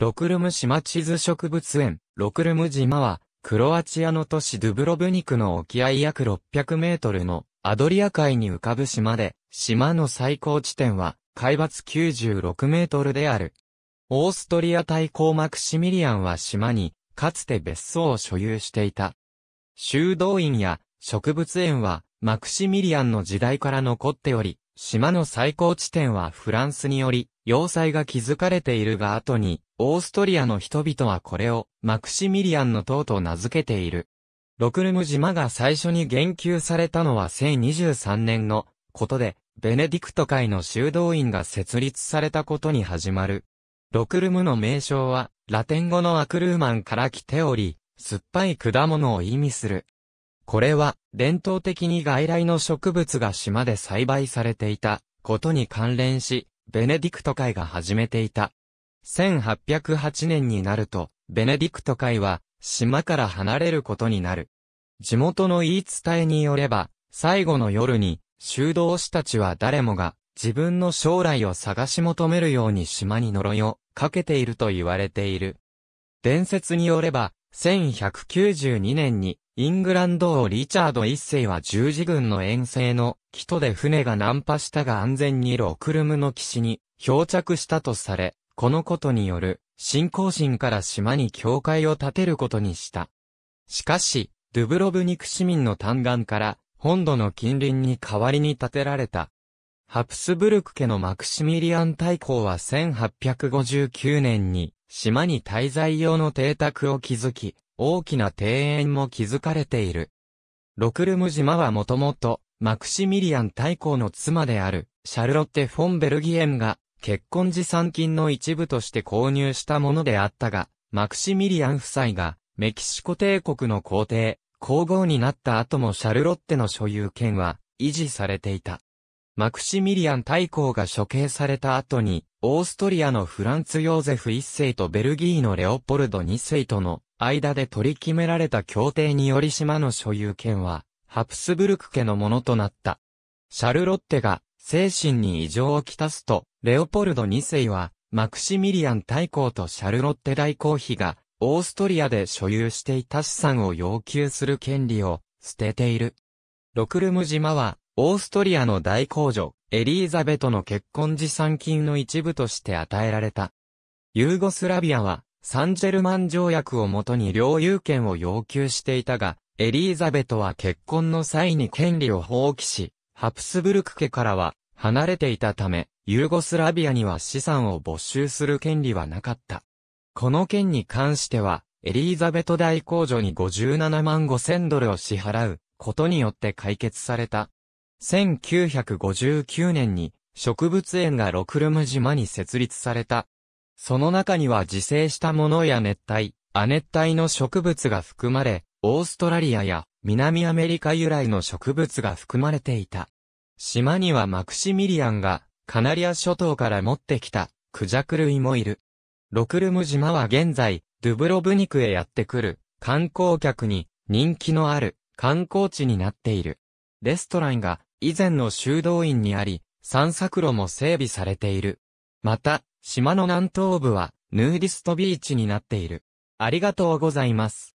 ロクルム島地図植物園、ロクルム島は、クロアチアの都市ドゥブロブニクの沖合約600メートルのアドリア海に浮かぶ島で、島の最高地点は海抜96メートルである。オーストリア大公マクシミリアンは島に、かつて別荘を所有していた。修道院や植物園はマクシミリアンの時代から残っており、島の最高地点はフランスにより、要塞が築かれているが後に、オーストリアの人々はこれを、マクシミリアンの塔と名付けている。ロクルム島が最初に言及されたのは1023年のことで、ベネディクト会の修道院が設立されたことに始まる。ロクルムの名称は、ラテン語のアクルーマンから来ており、酸っぱい果物を意味するこれは、伝統的に外来の植物が島で栽培されていたことに関連し、ベネディクト会が始めていた。1808年になると、ベネディクト会は、島から離れることになる。地元の言い伝えによれば、最後の夜に、修道士たちは誰もが、自分の将来を探し求めるように島に呪いをかけていると言われている。伝説によれば、1192年に、イングランド王リチャード一世は十字軍の遠征の、木戸で船が難破したが安全にロクルムの岸に漂着したとされ、このことによる、信仰心から島に教会を建てることにした。しかし、ドゥブロブニク市民の嘆願から、本土の近隣に代わりに建てられた。ハプスブルク家のマクシミリアン大公は1859年に島に滞在用の邸宅を築き、大きな庭園も築かれている。ロクルム島はもともと、マクシミリアン大公の妻である、シャルロッテ・フォンベルギエンが、結婚持参金の一部として購入したものであったが、マクシミリアン夫妻が、メキシコ帝国の皇帝、皇后になった後もシャルロッテの所有権は、維持されていた。マクシミリアン大公が処刑された後に、オーストリアのフランツ・ヨーゼフ1世とベルギーのレオポルド2世との間で取り決められた協定により島の所有権は、ハプスブルク家のものとなった。シャルロッテが精神に異常をきたすと、レオポルド2世は、マクシミリアン大公とシャルロッテ大公妃が、オーストリアで所有していた資産を要求する権利を捨てている。ロクルム島は、オーストリアの大公女、エリーザベトの結婚持参金の一部として与えられた。ユーゴスラビアは、サンジェルマン条約をもとに領有権を要求していたが、エリーザベトは結婚の際に権利を放棄し、ハプスブルク家からは離れていたため、ユーゴスラビアには資産を没収する権利はなかった。この件に関しては、エリーザベト大公女に57万5千ドルを支払うことによって解決された。1959年に植物園がロクルム島に設立された。その中には自生したものや熱帯、亜熱帯の植物が含まれ、オーストラリアや南アメリカ由来の植物が含まれていた。島にはマクシミリアンがカナリア諸島から持ってきたクジャク類もいる。ロクルム島は現在、ドゥブロブニクへやってくる観光客に人気のある観光地になっている。レストランが以前の修道院にあり、散策路も整備されている。また、島の南東部は、ヌーディストビーチになっている。ありがとうございます。